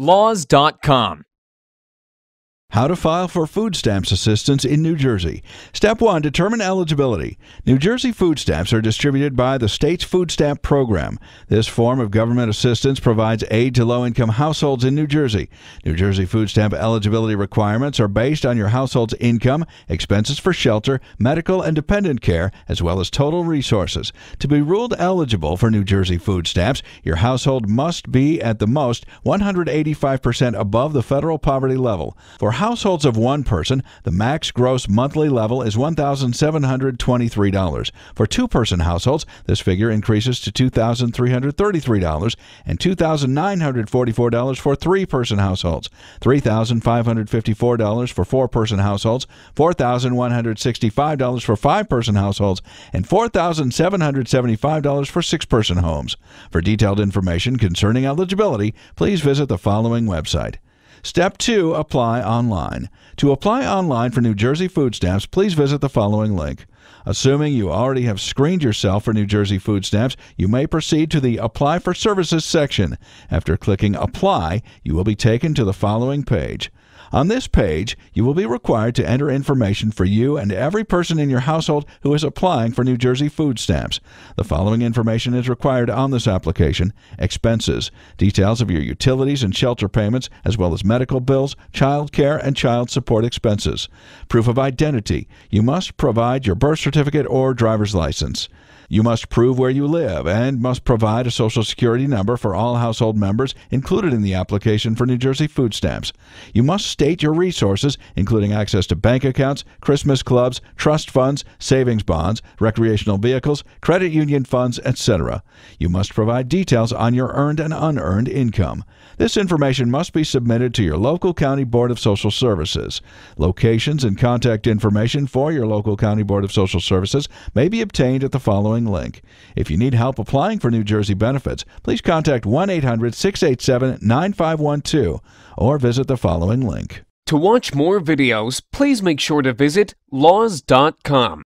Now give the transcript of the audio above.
Laws.com. How to file for food stamps assistance in New Jersey. Step 1 Determine eligibility. New Jersey food stamps are distributed by the state's food stamp program. This form of government assistance provides aid to low income households in New Jersey. New Jersey food stamp eligibility requirements are based on your household's income, expenses for shelter, medical and dependent care, as well as total resources. To be ruled eligible for New Jersey food stamps, your household must be at the most 185% above the federal poverty level. For households of one person, the max gross monthly level is $1,723. For two person households, this figure increases to $2,333 and $2,944 for three person households, $3,554 for four person households, $4,165 for five person households, and $4,775 for six person homes. For detailed information concerning eligibility, please visit the following website Step two, apply online. To apply online for New Jersey food stamps, please visit the following link. Assuming you already have screened yourself for New Jersey food stamps, you may proceed to the Apply for Services section. After clicking Apply, you will be taken to the following page. On this page, you will be required to enter information for you and every person in your household who is applying for New Jersey food stamps. The following information is required on this application expenses, details of your utilities and shelter payments, as well as medical bills, child care, and child support expenses. Proof of identity. You must provide your birth certificate or driver's license. You must prove where you live and must provide a Social Security number for all household members included in the application for New Jersey food stamps. You must state your resources, including access to bank accounts, Christmas clubs, trust funds, savings bonds, recreational vehicles, credit union funds, etc. You must provide details on your earned and unearned income. This information must be submitted to your local county board of social services. Locations and contact information for your local county board of social services may be obtained at the following link. If you need help applying for New Jersey benefits, please contact 1 800 687 9512 or visit the following link. To watch more videos, please make sure to visit laws.com.